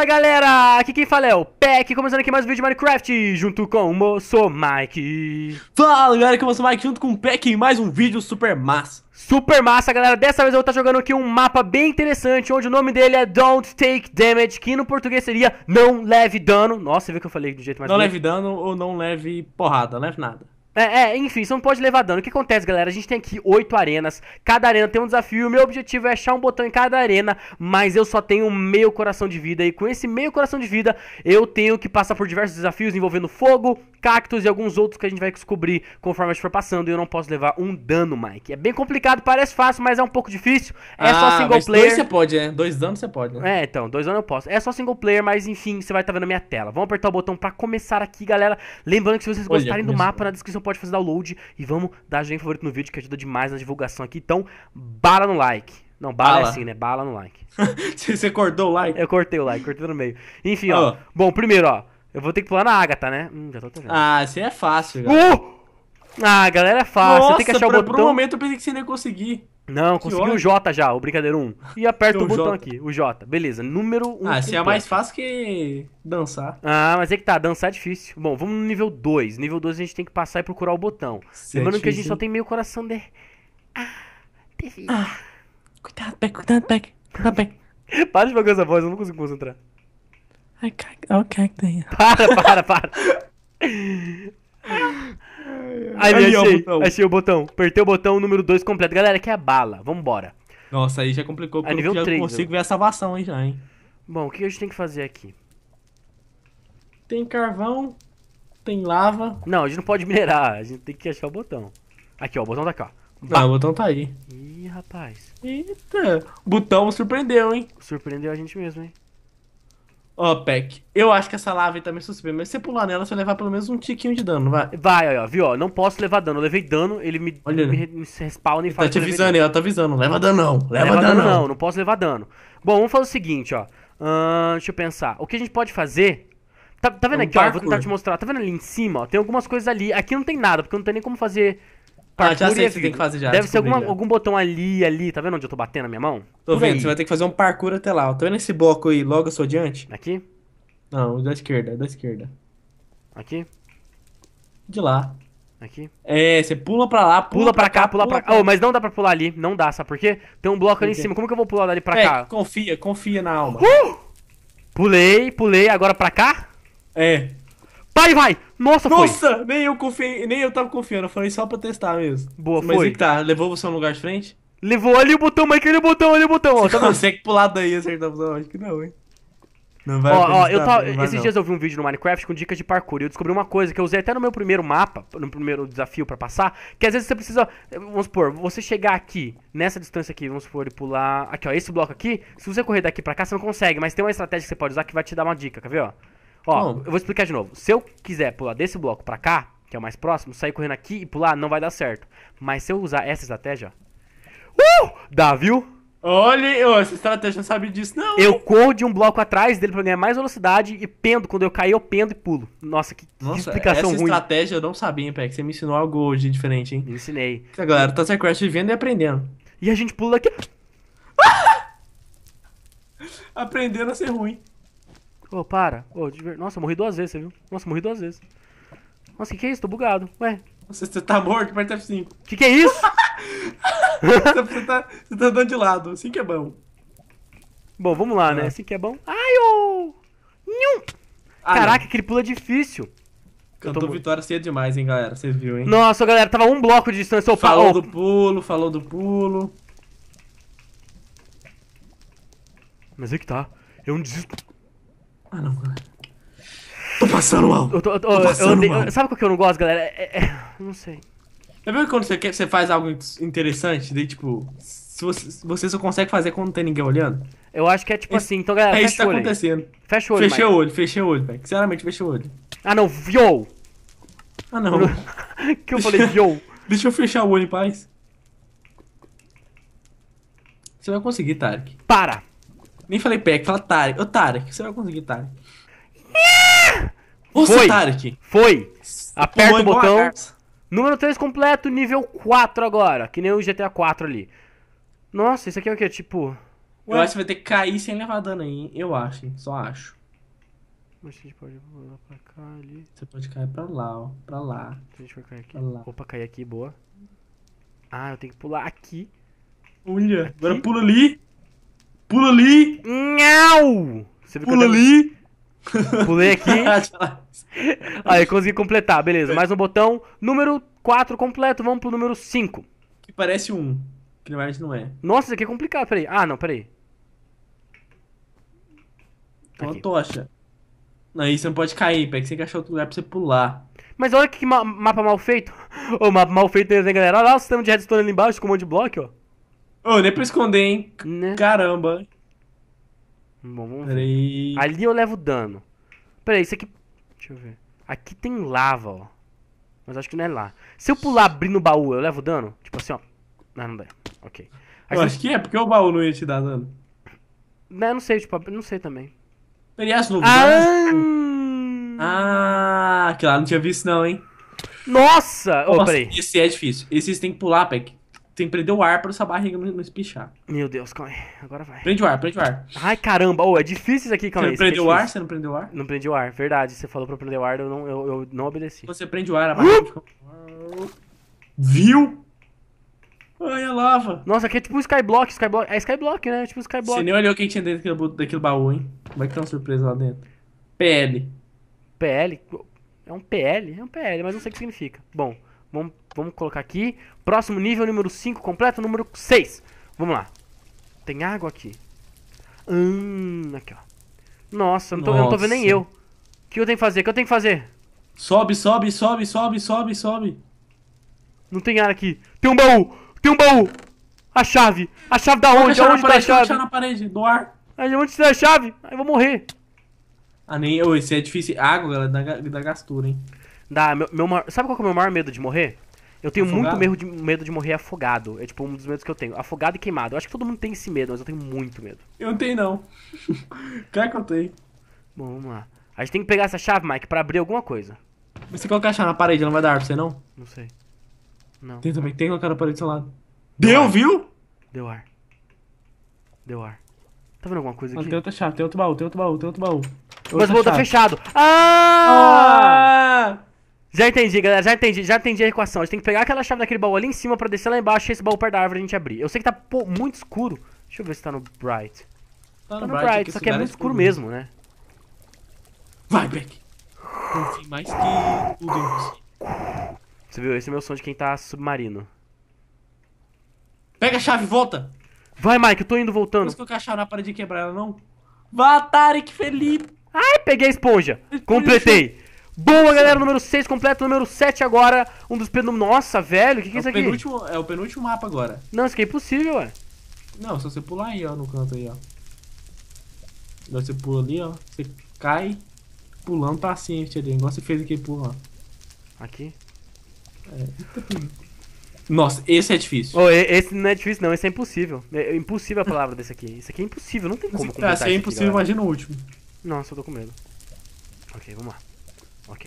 Fala galera, aqui quem fala é o Peck, começando aqui mais um vídeo de Minecraft, junto com o Moço Mike. Fala galera, aqui é o Moço Mike, junto com o Peck em mais um vídeo super massa. Super massa, galera. Dessa vez eu vou estar jogando aqui um mapa bem interessante, onde o nome dele é Don't Take Damage, que no português seria Não Leve Dano. Nossa, você viu que eu falei do jeito mais Não bonito. leve dano ou não leve porrada, não leve nada. É, é, enfim, isso não pode levar dano. O que acontece, galera? A gente tem aqui oito arenas. Cada arena tem um desafio. O Meu objetivo é achar um botão em cada arena, mas eu só tenho meio coração de vida. E com esse meio coração de vida, eu tenho que passar por diversos desafios envolvendo fogo, cactos e alguns outros que a gente vai descobrir conforme a gente for passando. E eu não posso levar um dano, Mike. É bem complicado, parece fácil, mas é um pouco difícil. É ah, só single mas player. Dois você pode, né? Dois danos você pode, né? É, então, dois danos eu posso. É só single player, mas enfim, você vai estar tá vendo a minha tela. Vamos apertar o botão pra começar aqui, galera. Lembrando que se vocês gostarem do mapa, na descrição pode fazer download. E vamos dar joinha favorito no vídeo, que ajuda demais na divulgação aqui. Então, bala no like. Não, bala, é bala. é assim, né? Bala no like. Você cortou o like? Eu cortei o like, cortei no meio. Enfim, ó. Bom, primeiro, ó. Eu vou ter que pular na Agatha, né? Hum, já tô tentando. Ah, assim é fácil, uh! galera. Uh! Ah, galera, é fácil. Nossa, tem que achar o botão. Por um momento eu pensei que você nem ia conseguir. Não, que consegui o J já, o brincadeiro 1. E aperta o, o botão J. aqui, o J. Beleza, número 1. Ah, se é mais fácil que dançar. Ah, mas é que tá, dançar é difícil. Bom, vamos no nível 2. Nível 2 a gente tem que passar e procurar o botão. Lembrando que a gente só tem meio coração de. Ah, teve. Ah, cuidado, Beck, cuidado, Beck. Cuidado, Beck. Para de fazer essa voz, eu não consigo concentrar. Ai, olha o caco daí. Para, para, para. Aí, Ali, achei, ó, o achei o botão. Apertei o botão número 2 completo. Galera, que é a bala. Vambora. Nossa, aí já complicou porque nível eu consigo ver a salvação aí já, hein? Bom, o que a gente tem que fazer aqui? Tem carvão, tem lava. Não, a gente não pode minerar, a gente tem que achar o botão. Aqui, ó, o botão tá cá. Ah, o botão tá aí. Ih, rapaz. Eita, o botão surpreendeu, hein? Surpreendeu a gente mesmo, hein? Ó, oh, Peck, eu acho que essa lava aí também tá subir, mas se você pular nela, você vai levar pelo menos um tiquinho de dano, vai. Vai, ó, viu, ó, não posso levar dano, eu levei dano, ele me, Olha, me, me respawna e fala. Tá te avisando, ela tá avisando, leva dano não, leva, leva dano, não. não. Não posso levar dano. Bom, vamos fazer o seguinte, ó, uh, deixa eu pensar, o que a gente pode fazer... Tá, tá vendo é um aqui, parkour. ó, vou tentar te mostrar, tá vendo ali em cima, ó, tem algumas coisas ali, aqui não tem nada, porque não tem nem como fazer parkour. Ah, já sei o que você tem que fazer já. Deve ser alguma, algum botão ali, ali. Tá vendo onde eu tô batendo a minha mão? Tô vendo, você vai ter que fazer um parkour até lá. Ó. Tá vendo esse bloco aí logo eu sou diante? Aqui? Não, da esquerda, da esquerda. Aqui? De lá. Aqui? É, você pula pra lá, pula, pula pra, pra cá, cá, pula pra cá. Oh, mas não dá pra pular ali, não dá, sabe por quê? Tem um bloco ali em cima, como que eu vou pular dali pra é, cá? confia, confia na alma. Uh! Pulei, pulei, agora pra cá? É. Vai, vai! Nossa, Nossa, foi. nem eu confiei, nem eu tava confiando. Eu falei só pra testar mesmo. Boa, Mas foi. Mas tá, levou você a um lugar de frente? Levou ali o botão, aquele botão, ali o botão. Você ó, tá consegue é pular daí acertar o botão? Acho que não, hein? Não vai ó, ó, eu tava, Esses não. dias eu vi um vídeo no Minecraft com dicas de parkour e eu descobri uma coisa que eu usei até no meu primeiro mapa, no primeiro desafio para passar, que às vezes você precisa, vamos supor, você chegar aqui, nessa distância aqui, vamos supor, e pular, aqui ó, esse bloco aqui, se você correr daqui para cá, você não consegue, mas tem uma estratégia que você pode usar que vai te dar uma dica, quer ver ó? Ó, eu vou explicar de novo. Se eu quiser pular desse bloco pra cá, que é o mais próximo, sair correndo aqui e pular não vai dar certo. Mas se eu usar essa estratégia, ó, uh, dá, viu? Olha, essa estratégia não sabe disso, não. Eu corro de um bloco atrás dele pra ganhar mais velocidade e pendo. Quando eu cair, eu pendo e pulo. Nossa, que Nossa, explicação essa ruim. Essa estratégia eu não sabia, Peck. Você me ensinou algo hoje diferente, hein? Me ensinei. A galera tá se crash vivendo e aprendendo. E a gente pula aqui. aprendendo a ser ruim. Ô, oh, para. Oh, diver... Nossa, morri duas vezes, você viu? Nossa, morri duas vezes. Nossa, o que, que é isso? Tô bugado. Ué. Nossa, você tá morto, aperta tá F5. Que que é isso? você, tá, você tá andando de lado, assim que é bom. Bom, vamos lá, né? Ah. Assim que é bom. Ai, ô! Oh! Ah, Caraca, aquele que ele pula é difícil. Cantou vitória cedo demais, hein, galera? Você viu, hein? Nossa, galera, tava um bloco de distância. Opa, falou do pulo, falou do pulo. Mas é que tá. Eu um desisto. Ah, não, galera. Tô passando mal. Eu tô, eu tô, tô passando eu mal. sabe o que eu não gosto, galera? É, é, é não sei. É mesmo quando você, quer, você faz algo interessante, daí, tipo, se você, você só consegue fazer quando não tem ninguém olhando? Eu acho que é tipo é assim, então, galera, é isso que tá olho, acontecendo. Aí. Fecha o olho, Fechei o olho, fechei o olho, velho. Sinceramente, fechei o olho. Ah, não, viou! Ah, não. que eu deixa, falei, viou! Deixa eu fechar o olho em paz. Você vai conseguir, Tarek. Para! Nem falei Peck, fala Tarek. Ô, Tarek, você vai conseguir, Tarek. Ouça, Foi. Tarek. Foi. Aperta o botão. Número 3 completo, nível 4 agora. Que nem o GTA 4 ali. Nossa, isso aqui é o que? Tipo. Eu acho que vai ter que cair sem levar dano aí. Eu acho, hein? só acho. Mas a gente pode pular pra cá ali. Você pode cair pra lá, ó. Pra lá. a gente vai cair aqui. Opa, cair aqui, boa. Ah, eu tenho que pular aqui. Olha, aqui. agora pula ali. Pula ali! Não! Pula ali! Pulei aqui. Aí, consegui completar, beleza. Mais um botão. Número 4 completo, vamos pro número 5. Que parece um, que na verdade não é. Nossa, isso aqui é complicado, peraí. Ah, não, peraí. Tá Uma tocha. Não, isso não pode cair, pega que você encaixar outro lugar pra você pular. Mas olha que ma mapa mal feito. Ô, mapa mal feito, né, galera? Olha lá o sistema de redstone ali embaixo com um monte de bloco, ó. Ô, oh, nem pra esconder, hein? Né? Caramba. Bom, vamos Peraí. ver. Ali eu levo dano. Peraí, isso aqui. Deixa eu ver. Aqui tem lava, ó. Mas acho que não é lá. Se eu pular abrindo o baú, eu levo dano? Tipo assim, ó. Ah, não dá. Ok. Acho eu que... acho que é, porque o baú não ia te dar dano. Não, né, não sei, tipo, não sei também. Aliás, novo ah! ah, que lá não tinha visto não, hein? Nossa! Ô, oh, peraí. Esse é difícil. Esse tem que pular, Peck tem que prender o ar pra sua barriga não, espichar. Meu Deus, calma aí. Agora vai. Prende o ar, prende o ar. Ai, caramba, oh, é difícil isso aqui, calma aí. Você prendeu o ar? Você não prendeu o ar? Não prendi o ar, verdade. Você falou pra prender o ar, eu não, eu, eu não obedeci. Você prende o ar, a barriga uh! Viu? Ai, a lava. Nossa, aqui é tipo um skyblock, skyblock. É skyblock, né? É tipo um skyblock. Você nem olhou o que tinha dentro daquele, daquele baú, hein? Vai que tá uma surpresa lá dentro. PL. PL? É um PL? É um PL, mas não sei o que significa. Bom... Vamos, vamos colocar aqui. Próximo nível, número 5, completo, número 6. Vamos lá. Tem água aqui. Hum, aqui, ó. Nossa, não tô, Nossa. não tô vendo nem eu. O que eu tenho que fazer? O que eu tenho que fazer? Sobe, sobe, sobe, sobe, sobe, sobe. Não tem ar aqui. Tem um baú! Tem um baú! A chave! A chave da onde? Aonde tá a chave? Deixa na parede, do ar. Aí onde está a chave? Aí eu vou morrer. Ah, nem eu, esse é difícil. Água, galera, dá, dá gastura, hein? da meu, meu, sabe qual é o meu maior medo de morrer? Eu tenho afogado? muito medo de, medo de morrer afogado. É tipo um dos medos que eu tenho. Afogado e queimado. Eu acho que todo mundo tem esse medo, mas eu tenho muito medo. Eu não tenho, não. Cara que eu tenho. Bom, vamos lá. A gente tem que pegar essa chave, Mike, pra abrir alguma coisa. Mas se colocar a chave na parede, não vai dar pra você, não? Não sei. Não. Tem também, tem que colocar na parede do seu lado. Deu, Deu viu? Deu ar. Deu ar. Tá vendo alguma coisa aqui? tem outra chave, tem outro baú, tem outro baú, tem outro baú. mas o baú tá fechado. Ah! ah! Já entendi, galera, já entendi, já entendi a equação. A gente tem que pegar aquela chave daquele baú ali em cima pra descer lá embaixo e esse baú perto da árvore a gente abrir. Eu sei que tá pô, muito escuro. Deixa eu ver se tá no Bright. Tá, tá no, no, Bright, bright só que é muito é escuro mesmo, né? Vai, Beck! Confie mais que tudo em você. Você viu? Esse é meu som de quem tá submarino. Pega a chave, volta! Vai, Mike, eu tô indo voltando. Por que eu cachorro na parede de quebrar ela, não? Vá, Tarek Felipe! Ai, peguei a esponja! Completei! Boa, galera, número 6 completo, número 7 agora. Um dos penúltimos. Nossa, velho, o que, que é, é isso aqui? Penúltimo, é o penúltimo mapa agora. Não, isso aqui é impossível, ué. Não, só você pular aí, ó, no canto aí, ó. Agora você pula ali, ó. Você cai pulando pra ciente ali, igual você fez aquele pula, ó. Aqui? É. Nossa, esse é difícil. Oh, esse não é difícil, não, esse é impossível. É, é impossível a palavra desse aqui. Isso aqui é impossível, não tem como completar. Tá, se é impossível, aqui, imagina o último. Nossa, eu tô com medo. Ok, vamos lá. Ok.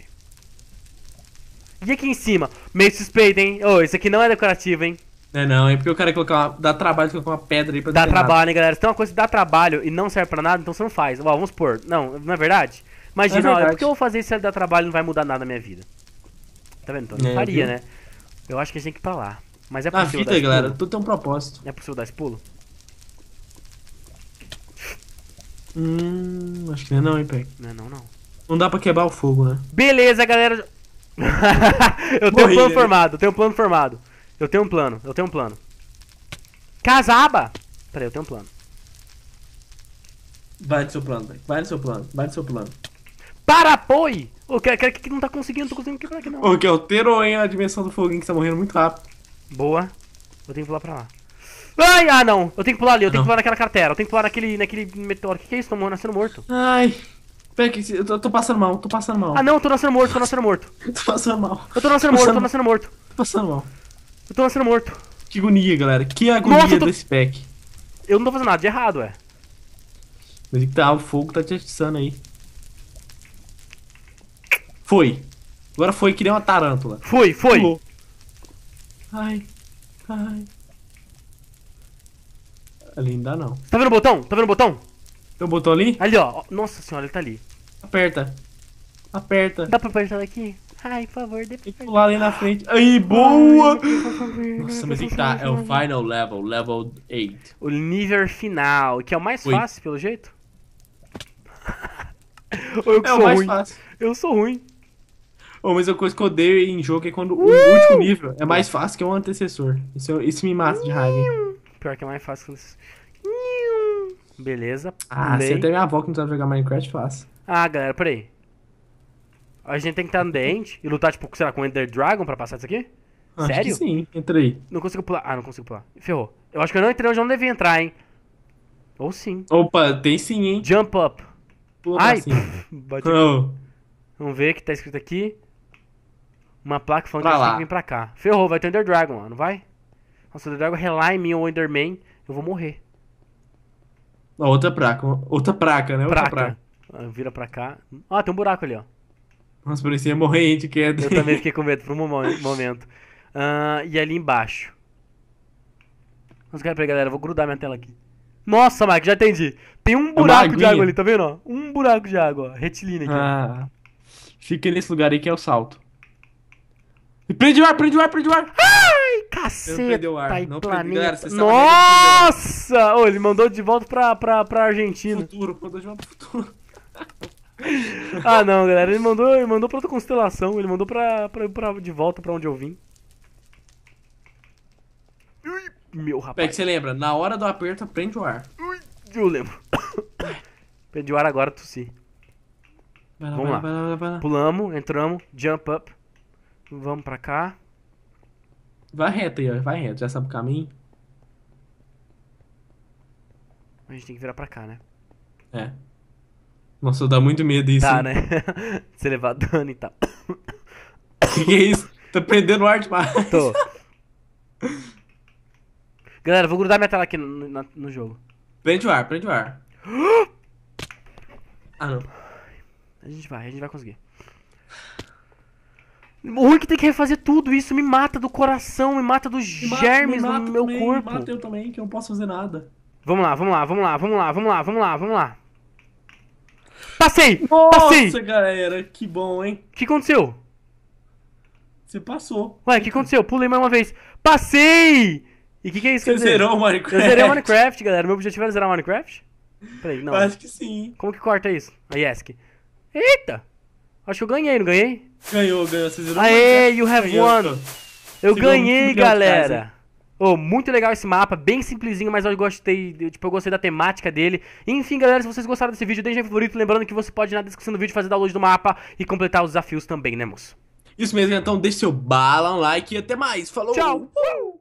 E aqui em cima? Meio suspeito, hein? Ô, oh, isso aqui não é decorativo, hein? É não, é porque o cara colocar uma, dá trabalho colocar uma pedra aí pra Dá trabalho, hein, galera? Se tem uma coisa que dá trabalho e não serve pra nada, então você não faz. Ó, vamos supor. Não, não é verdade? Imagina, é porque olha, por que eu vou fazer isso se dá trabalho e não vai mudar nada na minha vida? Tá vendo? Então não é, faria, viu? né? Eu acho que a gente tem que ir pra lá. Mas é ah, possível. Na vida, dar esse galera, pulo? tudo tem um propósito. É possível dar esse pulo? Hum, acho que não é não, hein, Peg? Não é não, não. Não dá pra quebrar o fogo, né? Beleza, galera. eu tenho Morri, um plano né? formado, eu tenho um plano formado. Eu tenho um plano, eu tenho um plano. Casaba! Peraí, eu tenho um plano. Vai no seu plano, Vai no seu plano, vai no seu plano. Parapoi! O cara, cara que não tá conseguindo, não tô conseguindo quebrar aqui não. É o que alterou, hein, a dimensão do foguinho que tá morrendo muito rápido. Boa. Eu tenho que pular pra lá. Ai, ah não! Eu tenho que pular ali, eu tenho que pular naquela carteira, eu tenho que pular naquele, naquele meteoro. O que, que é isso? Tô nascendo morto. Ai. Peraí, eu tô, tô, passando mal, tô passando mal. Ah não, tô nascendo morto, tô nascendo morto. tô passando mal. Eu tô nascendo morto, tô nascendo morto. Tô passando mal. Eu tô nascendo morto. Que agonia, galera. Que agonia Nossa, tô... desse pack. Eu não tô fazendo nada de errado, ué. Mas é que tá, o fogo tá te atiçando aí. Foi. Agora foi que nem uma tarântula. Foi, foi. Pulou. Ai, ai. Ali ainda não. Tá vendo o botão? Tá vendo o botão? Tem então, um botão ali? Ali, ó. Nossa senhora, ele tá ali. Aperta. Aperta. Dá pra apertar daqui? Ai, por favor, depois. pular ali na frente. Aí, boa! Ai, Nossa, mas tem que tá. É o final level, level 8. O nível final, que é o mais Oi. fácil, pelo jeito. eu é sou o mais ruim. fácil. Eu sou ruim. Oh, mas a coisa que eu odeio em jogo é quando uh! o último nível é mais fácil que o um antecessor. Isso, isso me mata de raiva. Hein? Pior que é mais fácil que o Beleza. Ah, play. se tenho minha avó que não sabe jogar Minecraft, fácil Ah, galera, peraí. A gente tem que estar no The End e lutar, tipo, será com o Ender Dragon pra passar isso aqui? Acho Sério? sim, entrei. Não consigo pular. Ah, não consigo pular. Ferrou. Eu acho que eu não entrei onde eu não devia entrar, hein? Ou sim. Opa, tem sim, hein? Jump up. Pula Ai, pff, oh. Vamos ver o que tá escrito aqui. Uma placa falando pra que a gente pra cá. Ferrou, vai ter Ender Dragon não vai? Nossa, o Ender Dragon relar é em mim ou Enderman, eu vou morrer. Outra placa. Outra placa, né? Outra placa. Ah, vira pra cá. Ó, ah, tem um buraco ali, ó. Nossa, parecia morrer de queda. Eu também fiquei com medo por um momento. Uh, e ali embaixo. Mas quero peraí, galera. Vou grudar minha tela aqui. Nossa, Mike, já entendi. Tem um buraco é de água ali, tá vendo? Ó? Um buraco de água, ó. retilínea aqui. Ah, fica nesse lugar aí que é o salto. E prende o ar, prende o ar, prende o ar. Ai, cacete. Não ar, não planeta. Galera, Nossa! Ô, ele mandou de volta pra, pra, pra Argentina. Futuro, mandou de volta pro futuro. ah, não, galera. Ele mandou, ele mandou pra outra constelação. Ele mandou pra, pra, pra de volta pra onde eu vim. Ui, meu rapaz. É que você lembra, na hora do aperto, prende o ar. Ui, eu lembro. prende o ar agora, tossi. Vai lá, Vamos vai lá, lá. Vai lá, vai lá. Pulamos, entramos, jump up. Vamos pra cá. Vai reto aí, vai reto. Já sabe o caminho. A gente tem que virar pra cá, né? É. Nossa, dá muito medo isso. Tá, né? Você levar dano e tal. Que que é isso? Tô prendendo o ar demais. Tô. Galera, vou grudar minha tela aqui no, no, no jogo. Prende o ar, prende o ar. ah, não. A gente vai, a gente vai conseguir. O Hulk tem que refazer tudo isso, me mata do coração, me mata dos me germes me no meu também, corpo. Me mata eu também, que eu não posso fazer nada. Vamos lá, vamos lá, vamos lá, vamos lá, vamos lá, vamos lá, vamos lá. Passei! Nossa, passei! Nossa, galera, que bom, hein? O que aconteceu? Você passou. Ué, o que aconteceu? Pulei mais uma vez. Passei! E o que, que é isso? Você zerou o Minecraft. Eu zerei o Minecraft, galera. Meu objetivo era zerar o Minecraft? Peraí, não. Acho que sim. Como que corta isso? A Yesk. Eita! Acho que eu ganhei, não ganhei? Ganhou, ganhou. Vocês viram Aê, né? you have won! Eu ganhei, galera! Oh, muito legal esse mapa, bem simplesinho, mas eu gostei, tipo, eu gostei da temática dele. Enfim, galera, se vocês gostaram desse vídeo, deixem favorito, lembrando que você pode na descrição do vídeo fazer download do mapa e completar os desafios também, né, moço? Isso mesmo, então deixa seu bala, um like e até mais. Falou! Tchau! Uh!